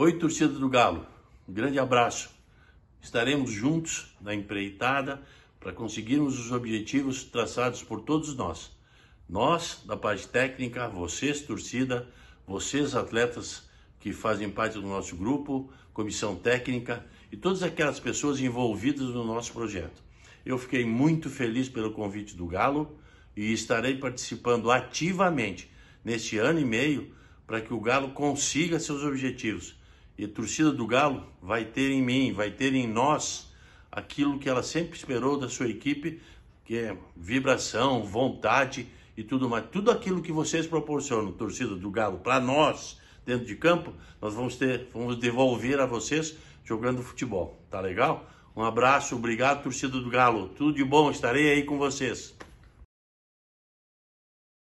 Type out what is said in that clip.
Oi, torcida do Galo. Um grande abraço. Estaremos juntos na empreitada para conseguirmos os objetivos traçados por todos nós. Nós, da parte técnica, vocês, torcida, vocês, atletas que fazem parte do nosso grupo, comissão técnica e todas aquelas pessoas envolvidas no nosso projeto. Eu fiquei muito feliz pelo convite do Galo e estarei participando ativamente neste ano e meio para que o Galo consiga seus objetivos e a torcida do Galo vai ter em mim, vai ter em nós aquilo que ela sempre esperou da sua equipe, que é vibração, vontade e tudo mais. Tudo aquilo que vocês proporcionam, torcida do Galo, para nós dentro de campo, nós vamos ter, vamos devolver a vocês jogando futebol. Tá legal? Um abraço, obrigado, torcida do Galo. Tudo de bom, estarei aí com vocês.